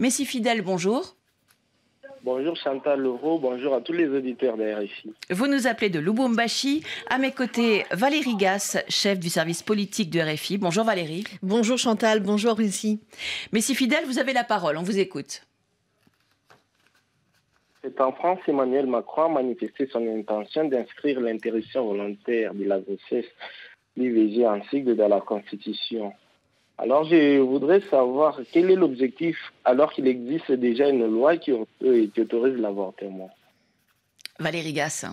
Messi Fidèle, bonjour. Bonjour Chantal Leroux, bonjour à tous les auditeurs de RFI. Vous nous appelez de Lubumbashi. À mes côtés, Valérie Gasse, chef du service politique de RFI. Bonjour Valérie. Bonjour Chantal, bonjour Russie. Messi Fidèle, vous avez la parole, on vous écoute. C'est en France, Emmanuel Macron a manifesté son intention d'inscrire l'interruption volontaire de la grossesse, l'IVG, en sigle dans la Constitution. Alors, je voudrais savoir quel est l'objectif alors qu'il existe déjà une loi qui, euh, autorise l'avortement. Valérie Gasse.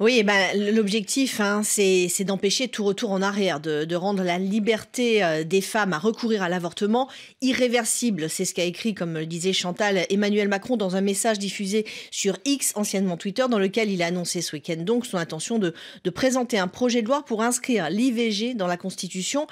Oui, ben, l'objectif, hein, c'est d'empêcher tout retour en arrière, de, rendre la liberté euh, des femmes à recourir à l'avortement irréversible. C'est ce qu'a écrit, comme le disait Chantal, Emmanuel Macron dans un message diffusé sur X, anciennement Twitter, dans lequel il a annoncé ce week-end donc son intention de, présenter un projet de loi pour inscrire l'IVG dans la Constitution.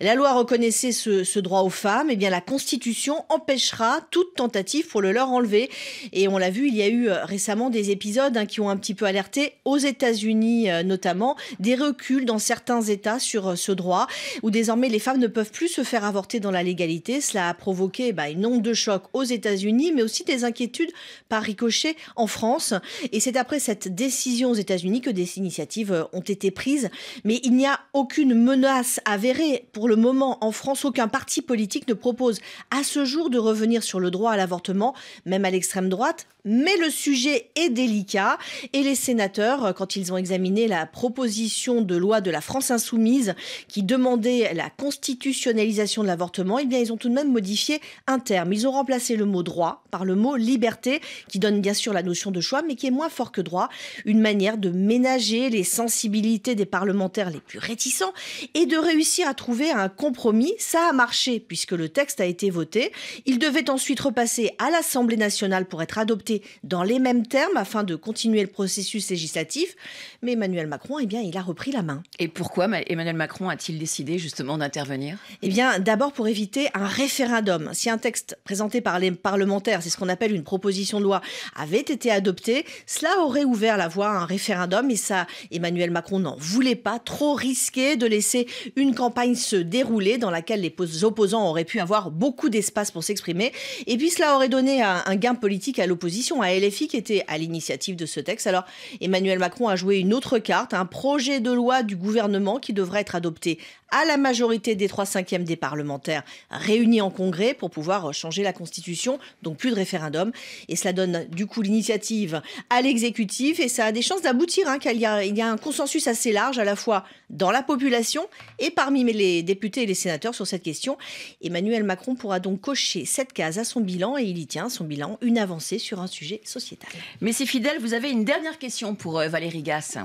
La loi reconnaissait ce, droit aux femmes, et eh bien la Constitution empêchera toute tentative pour le leur enlever. Et on l'a vu, il y a eu euh, récemment des épisodes hein, qui ont un petit peu alerté aux États-Unis euh, notamment, des reculs dans certains États sur euh, ce droit, où désormais les femmes ne peuvent plus se faire avorter dans la légalité. Cela a provoqué bah, une onde de choc aux États-Unis, mais aussi des inquiétudes par ricochet en France. Et c'est après cette décision aux États-Unis que des initiatives euh, ont été prises. Mais il n'y a aucune menace avérée. Pour le moment, en France, aucun parti politique ne propose à ce jour de revenir sur le droit à l'avortement, même à l'extrême droite, mais le sujet est délicat et les sénateurs, euh, quand ils ont examiné la proposition de loi de la France insoumise qui demandait la constitutionnalisation de l'avortement, eh bien ils ont tout de même modifié un terme. Ils ont remplacé le mot droit par le mot liberté, qui donne bien sûr la notion de choix, mais qui est moins fort que droit, une manière de ménager les sensibilités des parlementaires les plus réticents et de réussir à trouver un compromis. Ça a marché puisque le texte a été voté. Il devait ensuite repasser à l'Assemblée nationale pour être adopté dans les mêmes termes afin de continuer le processus législatif. Mais Emmanuel Macron, eh bien, il a repris la main. Et pourquoi Emmanuel Macron a-t-il décidé justement d'intervenir Eh bien, d'abord pour éviter un référendum. Si un texte présenté par les parlementaires, c'est ce qu'on appelle une proposition de loi, avait été adopté, cela aurait ouvert la voie à un référendum et ça, Emmanuel Macron n'en voulait pas trop risquer de laisser une campagne se dérouler dans laquelle les opposants auraient pu avoir beaucoup d'espace pour s'exprimer. Et puis cela aurait donné un gain politique à l'opposition à LFI qui était à l'initiative de ce texte. Alors Emmanuel Macron a joué une autre carte, un projet de loi du gouvernement qui devrait être adopté à la majorité des trois cinquièmes des parlementaires réunis en congrès pour pouvoir changer la constitution, donc plus de référendum. Et cela donne du coup l'initiative à l'exécutif et ça a des chances d'aboutir, hein, car il y, a, il y a un consensus assez large à la fois dans la population et parmi les députés et les sénateurs sur cette question. Emmanuel Macron pourra donc cocher cette case à son bilan et il y tient son bilan une avancée sur un sujet sujet sociétal. Mais c'est fidèle, vous avez une dernière question pour euh, Valérie Gass.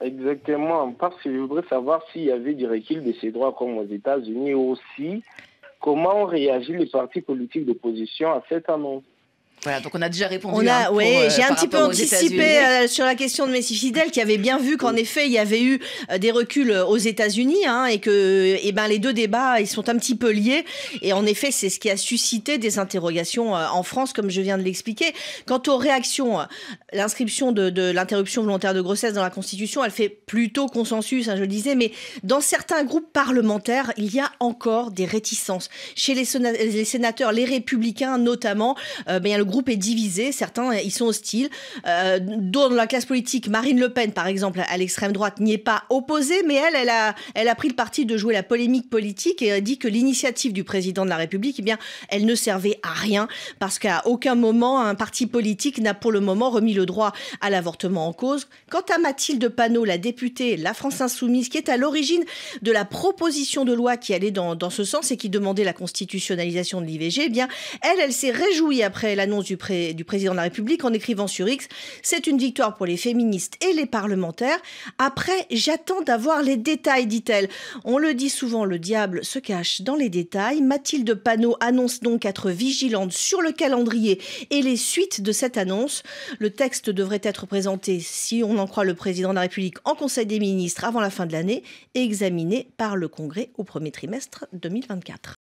Exactement, parce que je voudrais savoir s'il y avait du recul de ces droits comme aux États-Unis aussi. Comment ont réagi les partis politiques d'opposition à cette annonce voilà, donc on a déjà répondu. On a, hein, euh, j'ai un petit peu anticipé euh, sur la question de Messi Fidel, qui avait bien vu qu'en effet il y avait eu euh, des reculs aux États-Unis hein, et que, et eh ben, les deux débats ils sont un petit peu liés. Et en effet, c'est ce qui a suscité des interrogations en France, comme je viens de l'expliquer. Quant aux réactions, l'inscription de, l'interruption volontaire de grossesse dans la Constitution, elle fait plutôt consensus, hein, je le disais, mais dans certains groupes parlementaires, il y a encore des réticences chez les, sénateurs, les républicains notamment. Ben, le groupe est divisé, certains euh, ils sont hostiles. Euh, dans la classe politique, Marine Le Pen, par exemple, à l'extrême droite, n'y est pas opposée, mais elle, elle a, elle a pris le parti de jouer la polémique politique et a dit que l'initiative du président de la République, eh bien, elle ne servait à rien parce qu'à aucun moment un parti politique n'a pour le moment remis le droit à l'avortement en cause. Quant à Mathilde Panot, la députée La France Insoumise, qui est à l'origine de la proposition de loi qui allait dans, ce sens et qui demandait la constitutionnalisation de l'IVG, eh bien, elle, elle s'est réjouie après l'annonce du, du président de la République en écrivant sur X, c'est une victoire pour les féministes et les parlementaires. Après, j'attends d'avoir les détails, dit-elle. On le dit souvent, le diable se cache dans les détails. Mathilde Panot annonce donc être vigilante sur le calendrier et les suites de cette annonce. Le texte devrait être présenté, si on en croit le président de la République, en Conseil des ministres avant la fin de l'année et examiné par le Congrès au premier trimestre 2024.